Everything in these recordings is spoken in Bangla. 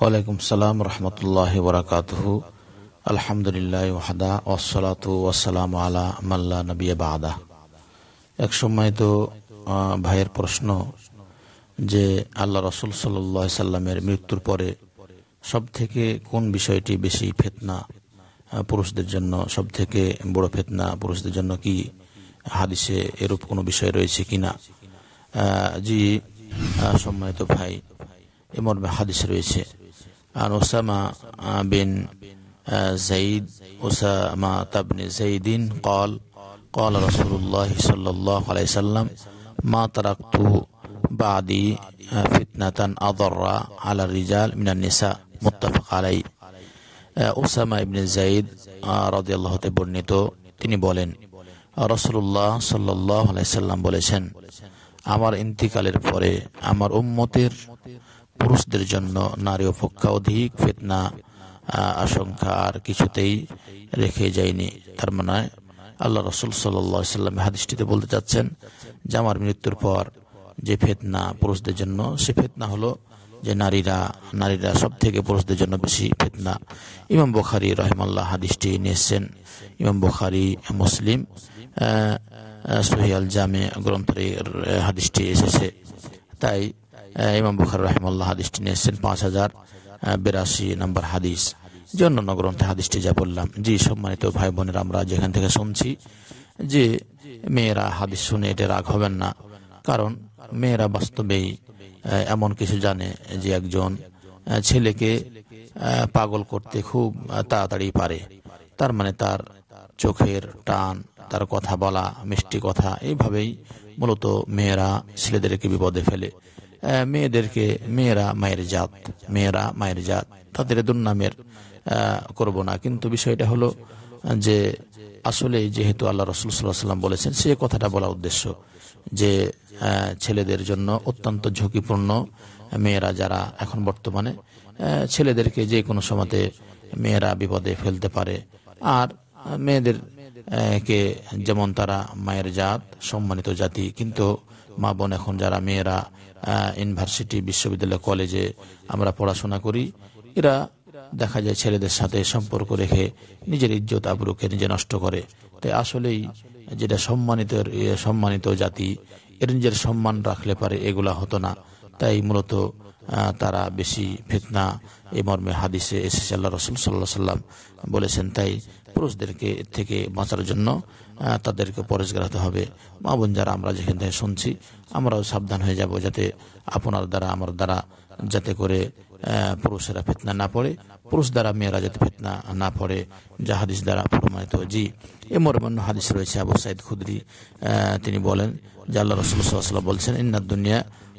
ওয়ালাইকুম সালাম রহমতুল্লাহ বরাকাত আলহামদুলিল্লাহ ওয়াহাদা ওসালাত ওয়াসালাম আলা মাল্লা নবী বাদা এক সময় তো ভাইয়ের প্রশ্ন যে আল্লাহ রসুল সাল্লাহ সাল্লামের মৃত্যুর পরে সব থেকে কোন বিষয়টি বেশি ফেতনা পুরুষদের জন্য সব থেকে বড় ফেতনা পুরুষদের জন্য কি হাদিসে এরূপ কোনো বিষয় রয়েছে কি না জি সম্মানিত ভাই এমন হাদিস রয়েছে عن أسامة بن آه، زيد أسامة بن زيد قال قال رسول الله صلى الله عليه وسلم ما تركت بعدي آه، فتنة أضر على الرجال من النساء متفق عليه آه، أسامة بن زيد رضي الله জাইদ تني হতে رسول الله صلى الله عليه وسلم بولشن আমার ইন্তিকালের পরে আমার উম্মতের পুরুষদের জন্য নারী অপেক্ষা অধিক ফেতনা আশঙ্কা আর কিছুতেই রেখে যায়নি তার মানে আল্লাহ রসুল সাল্লাম হাদিসটিতে বলতে চাচ্ছেন যে আমার মৃত্যুর পর যে ফেতনা পুরুষদের জন্য সে ফেতনা হলো যে নারীরা নারীরা সব থেকে পুরুষদের জন্য বেশি ফেতনা ইমাম বখারি রহমাল্লাহ হাদিসটি নিয়েছেন ইমাম বখারি মুসলিম সহিয়াল জামে গ্রন্থের হাদিসটি এসেছে তাই ইমাম বুখার রহমাল্লাহ হাদিসটি নিয়েছেন পাঁচ হাজার বিরাশি নম্বর হাদিস যে অন্যান্য গ্রন্থে হাদিসটি যা বললাম জি সম্মানিত ভাই বোনের আমরা যেখান থেকে শুনছি যে মেয়েরা হাদিস শুনে এটা রাগ হবেন না কারণ মেয়েরা বাস্তবেই এমন কিছু জানে যে একজন ছেলেকে পাগল করতে খুব তাড়াতাড়ি পারে তার মানে তার চোখের টান তার কথা বলা মিষ্টি কথা এইভাবেই মূলত মেয়েরা ছেলেদেরকে বিপদে ফেলে মেয়েদেরকে মেয়েরা মায়ের জাত মেয়েরা মায়ের জাত তাদের দুর্নামের করব না কিন্তু বিষয়টা হলো যে আসলে যেহেতু আল্লাহ রসুল সাল্লাহ সাল্লাম বলেছেন সে কথাটা বলা উদ্দেশ্য যে ছেলেদের জন্য অত্যন্ত ঝুঁকিপূর্ণ মেয়েরা যারা এখন বর্তমানে ছেলেদেরকে যে কোনো সময়তে মেয়েরা বিপদে ফেলতে পারে আর মেয়েদের কে যেমন তারা মায়ের জাত সম্মানিত জাতি কিন্তু মা বোন এখন যারা মেয়েরা ইউনিভার্সিটি বিশ্ববিদ্যালয় কলেজে আমরা পড়াশোনা করি এরা দেখা যায় ছেলেদের সাথে সম্পর্ক রেখে নিজের ইজ্জত আবরুকে নিজে নষ্ট করে তাই আসলেই যেটা সম্মানিত সম্মানিত জাতি এর নিজের সম্মান রাখলে পারে এগুলা হতো না তাই মূলত তারা বেশি ফেতনা এ মর্মে হাদিসে এসেছে আল্লাহ রসুল সাল্লাহ সাল্লাম বলেছেন তাই পুরুষদেরকে থেকে বাঁচার জন্য তাদেরকে পরেশগার হতে হবে মা বোন যারা আমরা যেখান থেকে শুনছি আমরাও সাবধান হয়ে যাব যাতে আপনার দ্বারা আমার দ্বারা যাতে করে পুরুষেরা ফেতনা না পড়ে পুরুষ দ্বারা মেয়েরা যাতে ফেতনা না পড়ে যা হাদিস দ্বারা প্রমাণিত জি এ মর্মান্য হাদিস রয়েছে আবু সাইদ খুদ্রি তিনি বলেন যে আল্লাহ রসুল বলছেন ইন্নার দুনিয়া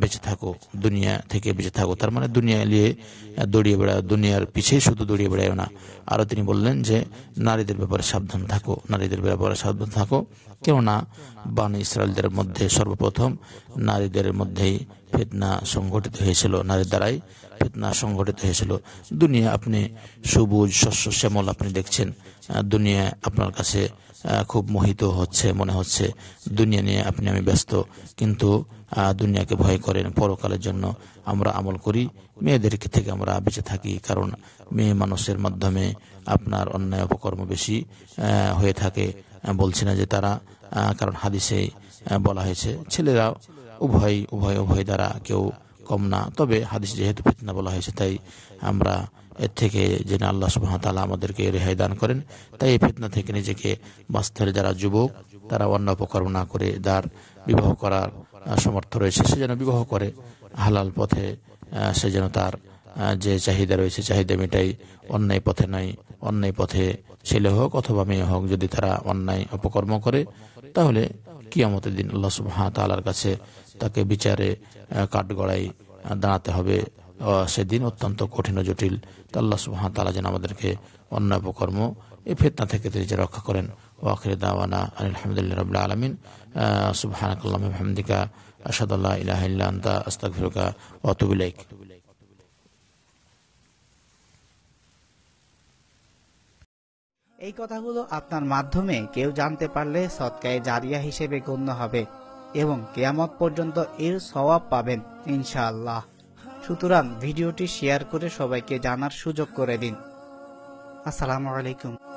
বেঁচে থাকো দুনিয়া থেকে বেঁচে থাকো তার মানে দুনিয়া নিয়ে দৌড়িয়ে বেড়া দুনিয়ার পিছিয়ে শুধু দৌড়িয়ে বেড়ায় না আরও তিনি বললেন যে নারীদের ব্যাপারে সাবধান থাকো নারীদের ব্যাপারে সাবধান থাকো কেননা বান ইসরায়েলদের মধ্যে সর্বপ্রথম নারীদের মধ্যেই ফেতনা সংগঠিত হয়েছিল নারীর দ্বারাই ফেতনা সংগঠিত হয়েছিল দুনিয়া আপনি সবুজ শস্য শ্যামল আপনি দেখছেন দুনিয়া আপনার কাছে খুব মোহিত হচ্ছে মনে হচ্ছে দুনিয়া নিয়ে আপনি আমি ব্যস্ত কিন্তু দুনিয়াকে ভয় করেন পরকালের জন্য আমরা আমল করি মেয়েদের থেকে আমরা বেঁচে থাকি কারণ মেয়ে মানুষের মাধ্যমে আপনার অন্যায় অপকর্ম বেশি হয়ে থাকে বলছি না যে তারা কারণ হাদিসে বলা হয়েছে ছেলেরাও উভয় উভয় উভয় দ্বারা কেউ কম না তবে হাদিস যেহেতু ফিতনা বলা হয়েছে তাই আমরা এর থেকে জেনে আল্লাহ সুবাহ তালা আমাদেরকে রেহাই দান করেন তাই এই ফিতনা থেকে নিজেকে বাঁচতে যারা যুবক তারা অন্য অপকর্ম না করে দ্বার বিবাহ করার সমর্থ রয়েছে সে যেন বিবাহ করে হালাল পথে সে যেন তার যে চাহিদা রয়েছে চাহিদা মেটাই অন্যায় পথে নাই অন্যায় পথে ছেলে হোক অথবা মেয়ে হোক যদি তারা অন্যায় অপকর্ম করে তাহলে কিয়ামতের দিন আল্লাহ সুবাহ তালার কাছে তাকে বিচারে কাঠগড়াই দাঁড়াতে হবে সেদিন অত্যন্ত কঠিন ও জটিল আল্লাহ সুবাহ তালা যেন আমাদেরকে অন্য অপকর্ম এই ফেতনা থেকে তিনি রক্ষা করেন ওয়াখির দাওয়ানা আলহামদুলিল্লাহ রবিল্লা আলমিন সুবাহ আহমদিকা আসাদ আল্লাহ ইলাহ আস্তাক ফিরকা অতুবিলাইক এই কথাগুলো আপনার মাধ্যমে কেউ জানতে পারলে সৎকায় জারিয়া হিসেবে গণ্য হবে এবং কেয়ামত পর্যন্ত এর সওয়াব পাবেন ইনশাআল্লাহ সুতরাং ভিডিওটি শেয়ার করে সবাইকে জানার সুযোগ করে দিন আসসালামু আলাইকুম